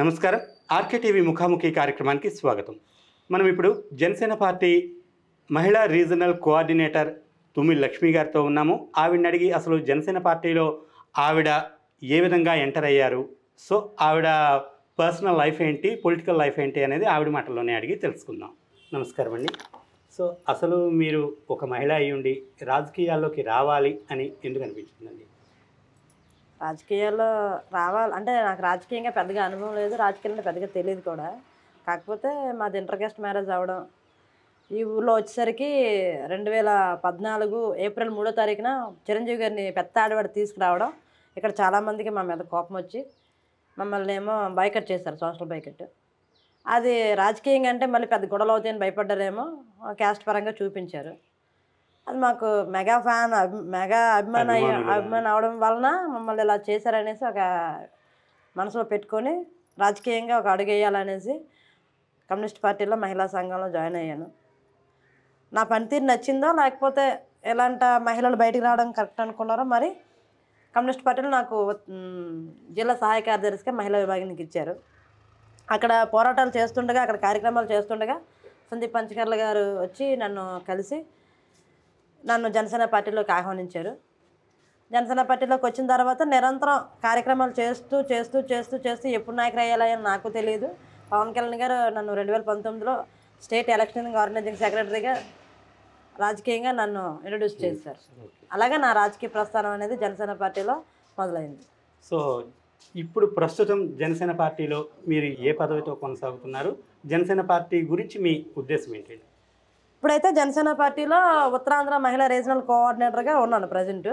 నమస్కారం RK TV ముఖాముఖి కార్యక్రమానికి స్వాగతం మనం ఇప్పుడు జనసేన పార్టీ మహిళా రీజనల్ కోఆర్డినేటర్ తుమ్మి లక్ష్మి గారితో ఉన్నాము ఆవిడని అడిగి అసలు జనసేన పార్టీలో ఆవిడ ఏ విధంగా ఎంటర్ అయ్యారు సో ఆవిడ పర్సనల్ లైఫ్ ఏంటి పొలిటికల్ లైఫ్ ఏంటి అనేది ఆవిడ మాటల్లోనే అడిగి తెలుసుకుందాం నమస్కారం అండి సో అసలు మీరు ఒక మహిళ అయ్యుండి రాజకీయాల్లోకి రావాలి అని ఎందుకు అనిపించిందండి రాజకీయాల్లో రావాలి అంటే నాకు రాజకీయంగా పెద్దగా అనుభవం లేదు రాజకీయాలు పెద్దగా తెలియదు కూడా కాకపోతే మాది ఇంటర్ కాస్ట్ మ్యారేజ్ అవ్వడం ఈ ఊళ్ళో వచ్చేసరికి రెండు వేల పద్నాలుగు ఏప్రిల్ మూడో తారీఖున చిరంజీవి గారిని పెద్ద ఆడవాడు తీసుకురావడం ఇక్కడ చాలామందికి మా మీద కోపం వచ్చి మమ్మల్ని ఏమో బైకట్ చేశారు సోషల్ బైకట్ అది రాజకీయంగా అంటే మళ్ళీ పెద్ద గొడవలు అవుతాయని భయపడ్డారేమో క్యాస్ట్ పరంగా చూపించారు అది మాకు మెగా ఫ్యాన్ మెగా అభిమాన అభిమానం అవడం వలన మమ్మల్ని ఇలా చేశారనేసి ఒక మనసులో పెట్టుకొని రాజకీయంగా ఒక అడుగు వేయాలనేసి కమ్యూనిస్ట్ పార్టీలో మహిళా సంఘంలో జాయిన్ అయ్యాను నా పనితీరు నచ్చిందో లేకపోతే ఎలాంటి మహిళలు బయటికి రావడం కరెక్ట్ అనుకున్నారో మరి కమ్యూనిస్ట్ పార్టీలో నాకు జిల్లా సహాయ కార్యదర్శిగా మహిళా విభాగానికి ఇచ్చారు అక్కడ పోరాటాలు చేస్తుండగా అక్కడ కార్యక్రమాలు చేస్తుండగా సందీప్ పంచకర్ల గారు వచ్చి నన్ను కలిసి నన్ను జనసేన పార్టీలోకి ఆహ్వానించారు జనసేన పార్టీలోకి వచ్చిన తర్వాత నిరంతరం కార్యక్రమాలు చేస్తూ చేస్తూ చేస్తూ చేస్తూ ఎప్పుడు నాయకులు అయ్యాలని నాకు తెలియదు పవన్ కళ్యాణ్ గారు నన్ను రెండు వేల పంతొమ్మిదిలో స్టేట్ ఎలక్షన్ ఆర్గనైజింగ్ సెక్రటరీగా రాజకీయంగా నన్ను ఇంట్రడ్యూస్ చేశారు అలాగే నా రాజకీయ ప్రస్థానం అనేది జనసేన పార్టీలో మొదలైంది సో ఇప్పుడు ప్రస్తుతం జనసేన పార్టీలో మీరు ఏ పదవితో కొనసాగుతున్నారు జనసేన పార్టీ గురించి మీ ఉద్దేశం ఏంటండి ఇప్పుడైతే జనసేన పార్టీలో ఉత్తరాంధ్ర మహిళా రీజనల్ కోఆర్డినేటర్గా ఉన్నాను ప్రజెంట్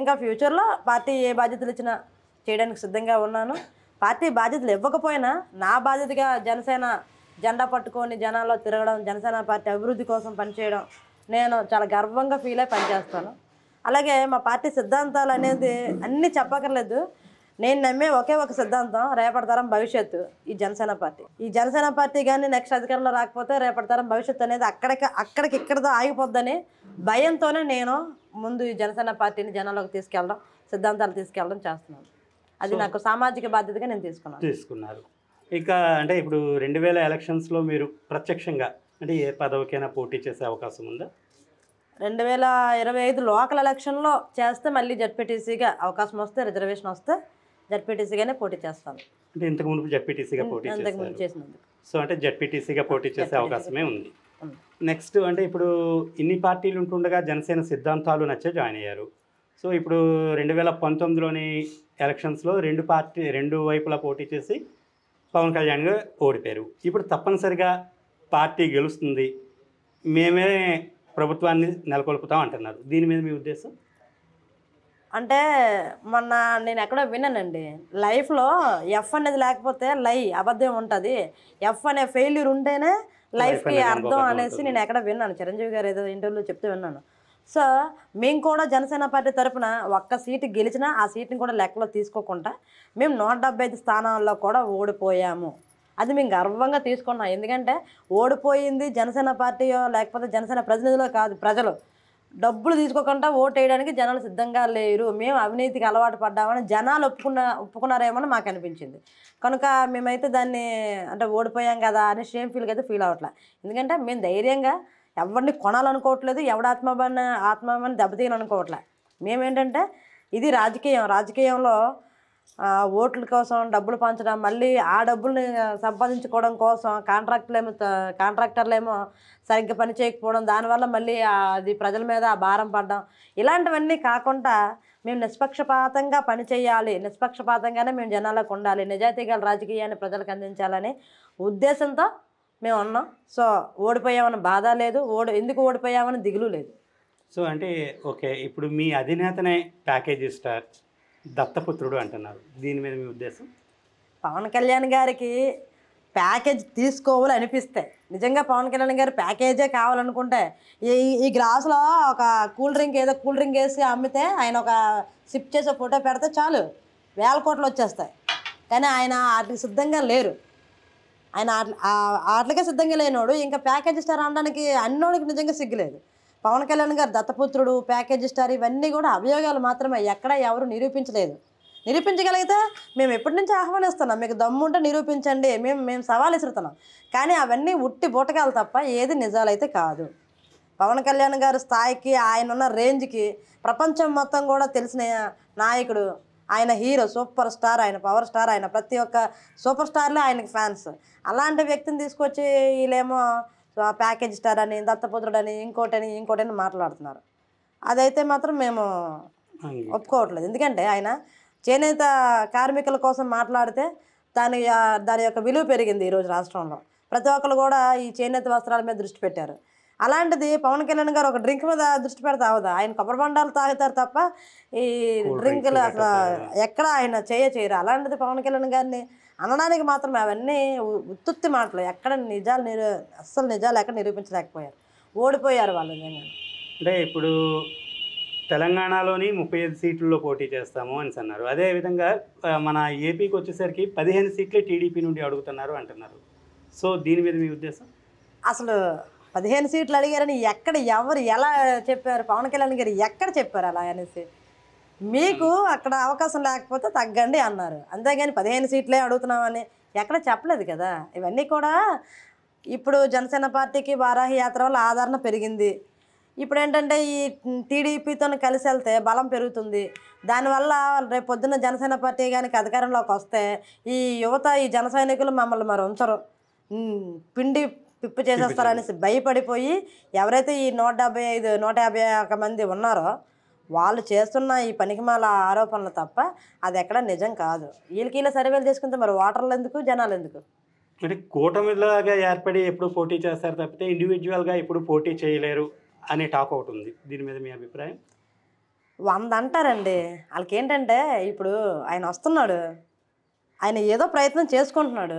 ఇంకా ఫ్యూచర్లో పార్టీ ఏ బాధ్యతలు ఇచ్చినా చేయడానికి సిద్ధంగా ఉన్నాను పార్టీ బాధ్యతలు ఇవ్వకపోయినా నా బాధ్యతగా జనసేన జెండా పట్టుకొని జనాల్లో తిరగడం జనసేన పార్టీ అభివృద్ధి కోసం పనిచేయడం నేను చాలా గర్వంగా ఫీల్ అయి పనిచేస్తాను అలాగే మా పార్టీ సిద్ధాంతాలు అనేది అన్నీ చెప్పక్కర్లేదు నేను నమ్మే ఒకే ఒక సిద్ధాంతం రేపటితరం భవిష్యత్తు ఈ జనసేన పార్టీ ఈ జనసేన పార్టీ కానీ నెక్స్ట్ అధికారంలో రాకపోతే రేపటి తరం భవిష్యత్తు అనేది అక్కడికి అక్కడికి ఇక్కడితో ఆగిపోద్దని భయంతోనే నేను ముందు ఈ జనసేన పార్టీని జనాల్లోకి తీసుకెళ్ళడం సిద్ధాంతాలు తీసుకెళ్ళడం చేస్తున్నాను అది నాకు సామాజిక బాధ్యతగా నేను తీసుకున్నాను తీసుకున్నారు ఇంకా అంటే ఇప్పుడు రెండు వేల ఎలక్షన్స్లో మీరు ప్రత్యక్షంగా అంటే ఏ పదవికైనా పోటీ చేసే అవకాశం ఉందా రెండు వేల ఇరవై ఐదు లోకల్ ఎలక్షన్లో చేస్తే మళ్ళీ జడ్పీటీసీగా అవకాశం వస్తే రిజర్వేషన్ వస్తే జడ్పీటీసీగానే పోటీ చేస్తాను అంటే ఇంతకు ముందు పోటీ సో అంటే జడ్పీటీసీగా పోటీ చేసే అవకాశమే ఉంది నెక్స్ట్ అంటే ఇప్పుడు ఇన్ని పార్టీలు ఉంటుండగా జనసేన సిద్ధాంతాలు నచ్చే జాయిన్ అయ్యారు సో ఇప్పుడు రెండు వేల పంతొమ్మిదిలోని ఎలక్షన్స్లో రెండు పార్టీ రెండు వైపులా పోటీ చేసి పవన్ కళ్యాణ్ గారు ఓడిపోయారు ఇప్పుడు తప్పనిసరిగా పార్టీ గెలుస్తుంది మేమే ప్రభుత్వాన్ని నెలకొల్పుతాం అంటున్నారు దీని మీద మీ ఉద్దేశం అంటే మొన్న నేను ఎక్కడో విన్నానండి లైఫ్లో ఎఫ్ అనేది లేకపోతే లై అబద్ధం ఉంటుంది ఎఫ్ అనే ఫెయిల్యూర్ ఉంటేనే లైఫ్కి అర్థం అనేసి నేను ఎక్కడ విన్నాను చిరంజీవి గారు ఏదో ఇంటర్వ్యూలో చెప్తూ విన్నాను సో మేము కూడా జనసేన పార్టీ తరఫున ఒక్క సీటు గెలిచినా ఆ సీట్ని కూడా లెక్కలో తీసుకోకుండా మేము నూట డెబ్బై ఐదు స్థానాల్లో కూడా ఓడిపోయాము అది మేము గర్వంగా తీసుకున్నాం ఎందుకంటే ఓడిపోయింది జనసేన పార్టీయో లేకపోతే జనసేన ప్రతినిధులు కాదు ప్రజలు డబ్బులు తీసుకోకుండా ఓటేయడానికి జనాలు సిద్ధంగా లేరు మేము అవినీతికి అలవాటు పడ్డామని జనాలు ఒప్పుకున్న ఒప్పుకున్నారేమని మాకు అనిపించింది కనుక మేమైతే దాన్ని అంటే ఓడిపోయాం కదా అని షేమ్ ఫీల్గా అయితే ఫీల్ అవ్వట్లే ఎందుకంటే మేము ధైర్యంగా ఎవరిని కొనాలనుకోవట్లేదు ఎవడి ఆత్మాభిమాన ఆత్మాభిమానం దెబ్బతీయాలనుకోవట్లే మేమేంటంటే ఇది రాజకీయం రాజకీయంలో ఓట్ల కోసం డబ్బులు పంచడం మళ్ళీ ఆ డబ్బుల్ని సంపాదించుకోవడం కోసం కాంట్రాక్టులేమో కాంట్రాక్టర్లేమో సరిగ్గా పని చేయకపోవడం దానివల్ల మళ్ళీ అది ప్రజల మీద భారం పడడం ఇలాంటివన్నీ కాకుండా మేము నిష్పక్షపాతంగా పని చేయాలి నిష్పక్షపాతంగానే మేము జనాలకు ఉండాలి నిజాయితీ గల రాజకీయాన్ని ప్రజలకు అందించాలనే ఉద్దేశంతో మేము ఉన్నాం సో ఓడిపోయామని బాధ లేదు ఓడి ఎందుకు ఓడిపోయామని దిగులు లేదు సో అంటే ఓకే ఇప్పుడు మీ అధినేతనే ప్యాకేజీ స్టార్ దత్తపుత్రుడు అంటున్నారు దీని మీద మీ ఉద్దేశం పవన్ కళ్యాణ్ గారికి ప్యాకేజ్ తీసుకోవాలి అనిపిస్తాయి నిజంగా పవన్ కళ్యాణ్ గారు ప్యాకేజే కావాలనుకుంటే ఈ ఈ గ్లాసులో ఒక కూల్ డ్రింక్ ఏదో కూల్ డ్రింక్ వేసి అమ్మితే ఆయన ఒక సిప్ చేసే ఫోటో పెడితే చాలు వేల కోట్లు వచ్చేస్తాయి కానీ ఆయన వాటికి సిద్ధంగా లేరు ఆయన వాటికే సిద్ధంగా లేనోడు ఇంకా ప్యాకేజ్ ఇస్తారు అనడానికి అన్నోడికి నిజంగా సిగ్గులేదు పవన్ కళ్యాణ్ గారు దత్తపుత్రుడు ప్యాకేజీ స్టార్ ఇవన్నీ కూడా అభియోగాలు మాత్రమే ఎక్కడ ఎవరు నిరూపించలేదు నిరూపించగలిగితే మేము ఎప్పటి నుంచి ఆహ్వానిస్తున్నాం మీకు దమ్ము ఉంటే నిరూపించండి మేము మేము సవాల్ విసురుతున్నాం కానీ అవన్నీ ఉట్టి బూటకాలు తప్ప ఏది నిజాలైతే కాదు పవన్ కళ్యాణ్ గారి స్థాయికి ఆయన ఉన్న రేంజ్కి ప్రపంచం మొత్తం కూడా తెలిసిన నాయకుడు ఆయన హీరో సూపర్ స్టార్ ఆయన పవర్ స్టార్ ఆయన ప్రతి ఒక్క సూపర్ స్టార్లే ఆయనకి ఫ్యాన్స్ అలాంటి వ్యక్తిని తీసుకొచ్చి వీళ్ళేమో ప్యాకేజ్ స్టార్ అని దత్తపుత్రుడు అని ఇంకోటని ఇంకోటని మాట్లాడుతున్నారు అదైతే మాత్రం మేము ఒప్పుకోవట్లేదు ఎందుకంటే ఆయన చేనేత కార్మికుల కోసం మాట్లాడితే దాని దాని యొక్క విలువ పెరిగింది ఈరోజు రాష్ట్రంలో ప్రతి ఒక్కరు కూడా ఈ చేనేత వస్త్రాల మీద దృష్టి పెట్టారు అలాంటిది పవన్ కళ్యాణ్ గారు ఒక డ్రింక్ మీద దృష్టి పెడతా అవదా ఆయన కొబ్బరి బండాలు తాగుతారు తప్ప ఈ డ్రింకులు అసలు ఎక్కడ ఆయన చేయ చేయరు అలాంటిది పవన్ కళ్యాణ్ గారిని అనడానికి మాత్రం అవన్నీ ఉత్తుత్తి మాటలు ఎక్కడ నిజాలు నిరూ అస్సలు నిజాలు ఎక్కడ నిరూపించలేకపోయారు ఓడిపోయారు వాళ్ళు నిజంగా అంటే ఇప్పుడు తెలంగాణలోని ముప్పై ఐదు సీట్లలో పోటీ చేస్తాము అని అన్నారు అదేవిధంగా మన ఏపీకి వచ్చేసరికి పదిహేను సీట్లే టీడీపీ నుండి అడుగుతున్నారు అంటున్నారు సో దీని మీద మీ ఉద్దేశం అసలు పదిహేను సీట్లు అడిగారని ఎక్కడ ఎవరు ఎలా చెప్పారు పవన్ కళ్యాణ్ గారు ఎక్కడ చెప్పారు అలా అనేసి మీకు అక్కడ అవకాశం లేకపోతే తగ్గండి అన్నారు అంతేగాని పదిహేను సీట్లే అడుగుతున్నామని ఎక్కడ చెప్పలేదు కదా ఇవన్నీ కూడా ఇప్పుడు జనసేన పార్టీకి వారాహి యాత్ర వల్ల ఆదరణ పెరిగింది ఇప్పుడు ఏంటంటే ఈ టీడీపీతో కలిసి వెళ్తే బలం పెరుగుతుంది దానివల్ల రేపు పొద్దున్న జనసేన పార్టీ కానీ అధికారంలోకి వస్తే ఈ యువత ఈ జన సైనికులు మమ్మల్ని మరి ఉంచరు పిండి పిప్పు చేసేస్తారనేసి భయపడిపోయి ఎవరైతే ఈ నూట డెబ్బై ఐదు నూట యాభై ఒక మంది ఉన్నారో వాళ్ళు చేస్తున్న ఈ పనికిమాల ఆరోపణలు తప్ప అది ఎక్కడ నిజం కాదు వీళ్ళకి ఇలా సర్వేలు చేసుకుంటే మరి ఓటర్లు ఎందుకు జనాలు ఎందుకు అంటే కూటమిలాగా ఏర్పడి ఎప్పుడు పోటీ చేస్తారు తప్పితే ఇండివిజువల్గా ఎప్పుడు పోటీ చేయలేరు అనే టాక్ ఒకటి ఉంది దీని మీద మీ అభిప్రాయం వంద అంటారండి వాళ్ళకి ఏంటంటే ఇప్పుడు ఆయన వస్తున్నాడు ఆయన ఏదో ప్రయత్నం చేసుకుంటున్నాడు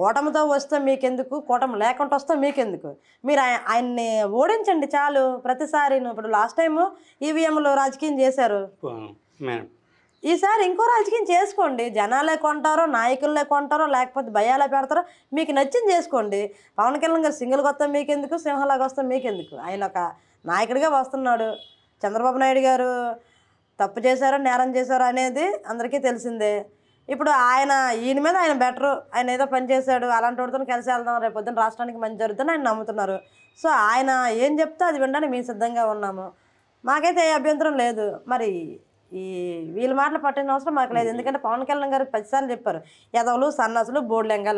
కూటమితో వస్తే మీకెందుకు కూటమి లేకుండా వస్తే మీకెందుకు మీరు ఆయన్ని ఓడించండి చాలు ప్రతిసారి ఇప్పుడు లాస్ట్ టైము ఈవీఎంలో రాజకీయం చేశారు ఈసారి ఇంకో రాజకీయం చేసుకోండి జనాలే కొంటారో నాయకులే కొంటారో లేకపోతే భయాలే పెడతారో మీకు నచ్చింది చేసుకోండి పవన్ కళ్యాణ్ గారు సింగిల్గా వస్తే మీకెందుకు సింహలాగా వస్తే మీకెందుకు ఆయన ఒక నాయకుడిగా వస్తున్నాడు చంద్రబాబు నాయుడు గారు తప్పు చేశారో నేరం చేశారో అనేది అందరికీ తెలిసిందే ఇప్పుడు ఆయన ఈయన మీద ఆయన బెటరు ఆయన ఏదో పని చేశాడు అలాంటి వాడితో కలిసి వెళ్దాం రేపు పొద్దున్న రాష్ట్రానికి మంచి జరుగుతుందని ఆయన నమ్ముతున్నారు సో ఆయన ఏం చెప్తే అది వినడానికి మేము సిద్ధంగా ఉన్నాము మాకైతే ఏ అభ్యంతరం లేదు మరి ఈ వీళ్ళ మాటలు పట్టిన అవసరం మాకు లేదు ఎందుకంటే పవన్ కళ్యాణ్ గారు పదిసార్లు చెప్పారు ఎదవలు సన్నాసులు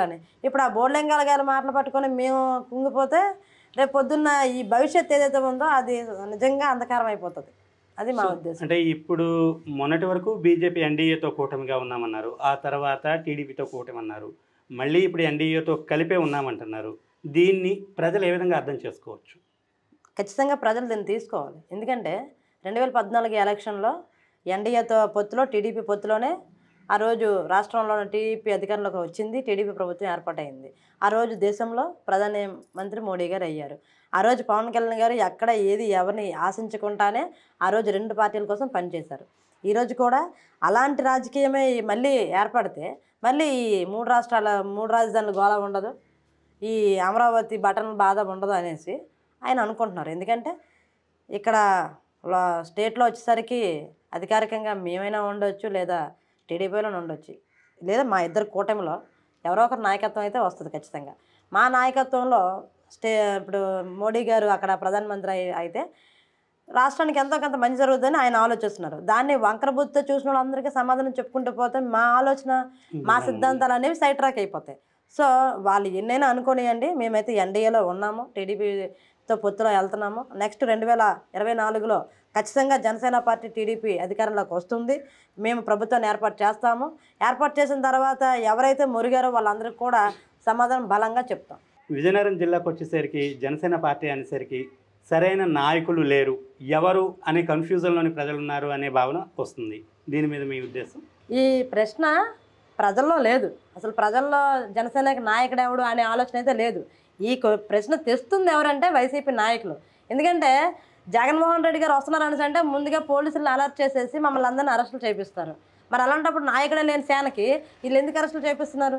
అని ఇప్పుడు ఆ బోర్డులెంగాల గారి మాటలు పట్టుకొని మేము కుంగిపోతే రేపు పొద్దున్న ఈ భవిష్యత్ ఏదైతే ఉందో అది నిజంగా అంధకారం అయిపోతుంది అది మా ఉద్దేశం అంటే ఇప్పుడు మొన్నటి వరకు బీజేపీ ఎన్డీఏతో కూటమిగా ఉన్నామన్నారు ఆ తర్వాత టీడీపీతో కూటమి అన్నారు మళ్ళీ ఇప్పుడు ఎన్డీఏతో కలిపే ఉన్నామంటున్నారు దీన్ని ప్రజలు ఏ విధంగా అర్థం చేసుకోవచ్చు ఖచ్చితంగా ప్రజలు దీన్ని తీసుకోవాలి ఎందుకంటే రెండు వేల పద్నాలుగు ఎలక్షన్లో ఎన్డీఏతో పొత్తులో టీడీపీ పొత్తులోనే ఆ రోజు రాష్ట్రంలో టీడీపీ అధికారంలోకి వచ్చింది టీడీపీ ప్రభుత్వం ఏర్పాటైంది ఆ రోజు దేశంలో ప్రధాని మంత్రి మోడీ గారు అయ్యారు ఆ రోజు పవన్ కళ్యాణ్ గారు ఎక్కడ ఏది ఎవరిని ఆశించకుండానే ఆ రోజు రెండు పార్టీల కోసం పనిచేశారు ఈరోజు కూడా అలాంటి రాజకీయమే మళ్ళీ ఏర్పడితే మళ్ళీ ఈ మూడు రాష్ట్రాల మూడు రాజధానులు గోళ ఉండదు ఈ అమరావతి బటన్ బాధ ఉండదు అనేసి ఆయన అనుకుంటున్నారు ఎందుకంటే ఇక్కడ స్టేట్లో వచ్చేసరికి అధికారికంగా మేమైనా ఉండవచ్చు లేదా టీడీపీలో ఉండొచ్చు లేదా మా ఇద్దరు కూటమిలో ఎవరో ఒకరి నాయకత్వం అయితే వస్తుంది ఖచ్చితంగా మా నాయకత్వంలో స్టే ఇప్పుడు మోడీ గారు అక్కడ ప్రధానమంత్రి అయితే రాష్ట్రానికి ఎంతో కొంత మంచి జరుగుతుందని ఆయన ఆలోచిస్తున్నారు దాన్ని వంకరబుద్ధితో చూసిన వాళ్ళందరికీ సమాధానం చెప్పుకుంటూ పోతే మా ఆలోచన మా సిద్ధాంతాలు అనేవి సైట్రాక్ అయిపోతాయి సో వాళ్ళు ఎన్నైనా అనుకోనియండి మేమైతే ఎన్డీఏలో ఉన్నాము టీడీపీ తో పొత్తులో వెళ్తున్నాము నెక్స్ట్ రెండు వేల ఇరవై నాలుగులో ఖచ్చితంగా జనసేన పార్టీ టీడీపీ అధికారంలోకి వస్తుంది మేము ప్రభుత్వాన్ని ఏర్పాటు చేస్తాము ఏర్పాటు చేసిన తర్వాత ఎవరైతే మురిగారో వాళ్ళందరికీ కూడా సమాధానం బలంగా చెప్తాం విజయనగరం జిల్లాకు వచ్చేసరికి జనసేన పార్టీ అనేసరికి సరైన నాయకులు లేరు ఎవరు అనే కన్ఫ్యూజన్లోని ప్రజలు ఉన్నారు అనే భావన వస్తుంది దీని మీద మీ ఉద్దేశం ఈ ప్రశ్న ప్రజల్లో లేదు అసలు ప్రజల్లో జనసేనకి నాయకుడు ఎవడు అనే ఆలోచన అయితే లేదు ఈ ప్రశ్న తెస్తుంది ఎవరంటే వైసీపీ నాయకులు ఎందుకంటే జగన్మోహన్ రెడ్డి గారు అనేసి అంటే ముందుగా పోలీసులు అలర్ట్ చేసేసి మమ్మల్ని అందరినీ అరెస్టులు చేపిస్తారు మరి అలాంటప్పుడు నాయకుడే లేని సేనకి వీళ్ళు ఎందుకు అరెస్టులు చేపిస్తున్నారు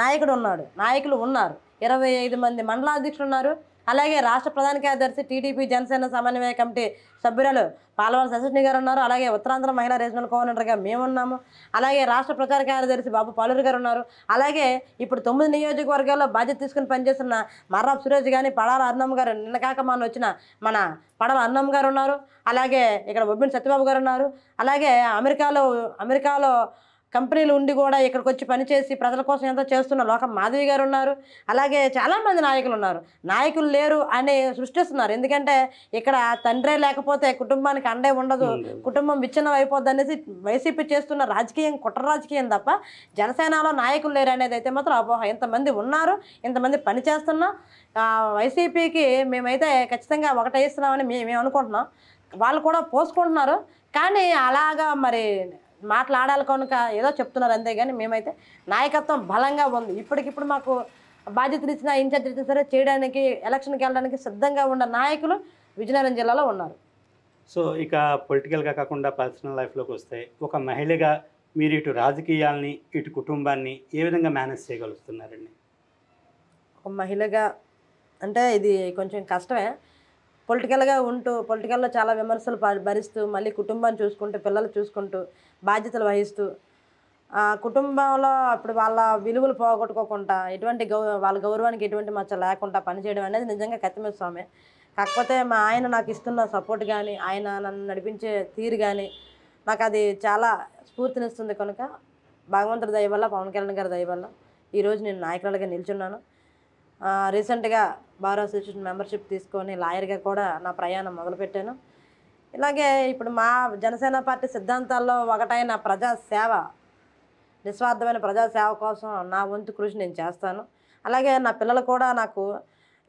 నాయకుడు ఉన్నాడు నాయకులు ఉన్నారు ఇరవై ఐదు మంది మండలాధ్యక్షులు ఉన్నారు అలాగే రాష్ట్ర ప్రధాన కార్యదర్శి టీడీపీ జనసేన సమన్వయ కమిటీ సభ్యురాలు పాలవాల శశిని గారు ఉన్నారు అలాగే ఉత్తరాంధ్ర మహిళా రీజనల్ కోఆర్డినేటర్గా ఉన్నాము అలాగే రాష్ట్ర ప్రచార కార్యదర్శి బాబు పాలూరు గారు ఉన్నారు అలాగే ఇప్పుడు తొమ్మిది నియోజకవర్గాల్లో బాధ్యత తీసుకుని పనిచేస్తున్న మర్రా సురేష్ కానీ పడాల అన్నం గారు నిన్న కాక మన వచ్చిన మన పడాల అన్నమ్మ గారు ఉన్నారు అలాగే ఇక్కడ బొబ్బిన సత్యబాబు గారు ఉన్నారు అలాగే అమెరికాలో అమెరికాలో కంపెనీలు ఉండి కూడా ఇక్కడికి వచ్చి పనిచేసి ప్రజల కోసం ఎంతో చేస్తున్న లోక మాధవి గారు ఉన్నారు అలాగే చాలామంది నాయకులు ఉన్నారు నాయకులు లేరు అని సృష్టిస్తున్నారు ఎందుకంటే ఇక్కడ తండ్రే లేకపోతే కుటుంబానికి అండే ఉండదు కుటుంబం విచ్ఛిన్నం అయిపోద్ది అనేసి వైసీపీ చేస్తున్న రాజకీయం కుట్ర రాజకీయం తప్ప జనసేనలో నాయకులు లేరు అనేది అయితే మాత్రం అపోహ ఇంతమంది ఉన్నారు ఇంతమంది పనిచేస్తున్నా వైసీపీకి మేమైతే ఖచ్చితంగా ఒకటేస్తున్నామని మేము అనుకుంటున్నాం వాళ్ళు కూడా పోసుకుంటున్నారు కానీ అలాగా మరి మాట్లాడాలి కనుక ఏదో చెప్తున్నారు అంతే కానీ మేమైతే నాయకత్వం బలంగా ఉంది ఇప్పటికిప్పుడు మాకు బాధ్యతలు ఇచ్చిన ఇన్ఛార్జ్ ఇచ్చినా సరే చేయడానికి ఎలక్షన్కి వెళ్ళడానికి సిద్ధంగా ఉన్న నాయకులు విజయనగరం జిల్లాలో ఉన్నారు సో ఇక పొలిటికల్గా కాకుండా పర్సనల్ లైఫ్లోకి వస్తే ఒక మహిళగా మీరు ఇటు రాజకీయాల్ని ఇటు కుటుంబాన్ని ఏ విధంగా మేనేజ్ చేయగలుగుతున్నారండి ఒక మహిళగా అంటే ఇది కొంచెం కష్టమే పొలిటికల్గా ఉంటూ పొలిటికల్లో చాలా విమర్శలు భరిస్తూ మళ్ళీ కుటుంబాన్ని చూసుకుంటూ పిల్లలు చూసుకుంటూ బాధ్యతలు వహిస్తూ కుటుంబంలో అప్పుడు వాళ్ళ విలువలు పోగొట్టుకోకుండా ఎటువంటి గౌ వాళ్ళ గౌరవానికి ఎటువంటి మచ్చ లేకుండా పనిచేయడం అనేది నిజంగా కత్తిమీర స్వామి కాకపోతే మా ఆయన నాకు ఇస్తున్న సపోర్ట్ కానీ ఆయన నన్ను నడిపించే తీరు కానీ నాకు అది చాలా స్ఫూర్తినిస్తుంది కనుక భగవంతుడి దయ వల్ల పవన్ కళ్యాణ్ గారి దయ వల్ల ఈరోజు నేను నాయకురాలుగా నిల్చున్నాను రీసెంట్గా బార్ అసోసియేషన్ మెంబర్షిప్ తీసుకొని లాయర్గా కూడా నా ప్రయాణం మొదలుపెట్టాను ఇలాగే ఇప్పుడు మా జనసేన పార్టీ సిద్ధాంతాల్లో ఒకటైన ప్రజాసేవ నిస్వార్థమైన ప్రజాసేవ కోసం నా వంతు కృషి నేను చేస్తాను అలాగే నా పిల్లలు కూడా నాకు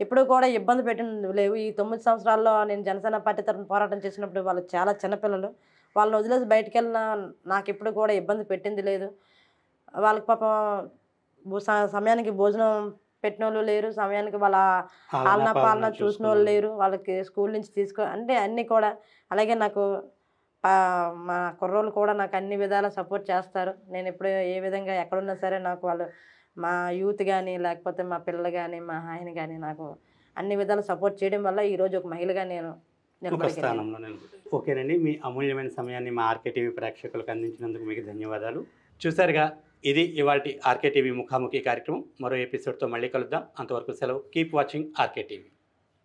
ఎప్పుడు కూడా ఇబ్బంది పెట్టిన లేవు ఈ తొమ్మిది సంవత్సరాల్లో నేను జనసేన పార్టీ తరఫున పోరాటం చేసినప్పుడు వాళ్ళు చాలా చిన్నపిల్లలు వాళ్ళని వదిలేసి బయటకు వెళ్ళిన నాకు ఎప్పుడు కూడా ఇబ్బంది పెట్టింది లేదు వాళ్ళకి పాపం సమయానికి భోజనం పెట్టిన లేరు సమయానికి వాళ్ళ ఆలన పాలన చూసిన వాళ్ళు లేరు వాళ్ళకి స్కూల్ నుంచి తీసుకో అంటే అన్నీ కూడా అలాగే నాకు మా కుర్రోళ్ళు కూడా నాకు అన్ని విధాల సపోర్ట్ చేస్తారు నేను ఎప్పుడు ఏ విధంగా ఎక్కడున్నా సరే నాకు వాళ్ళు మా యూత్ కానీ లేకపోతే మా పిల్లలు కానీ మా ఆయన కానీ నాకు అన్ని విధాల సపోర్ట్ చేయడం వల్ల ఈరోజు ఒక మహిళగా నేను ఓకేనండి మీ అమూల్యమైన సమయాన్ని మా ఆర్కే టీవీ ప్రేక్షకులకు అందించినందుకు మీకు ధన్యవాదాలు చూసారుగా ఇది ఇవాళ ఆర్కే టీవీ ముఖాముఖి కార్యక్రమం మరో ఎపిసోడ్తో మళ్ళీ కలుద్దాం అంతవరకు సెలవు కీప్ వాచింగ్ ఆర్కే టీవీ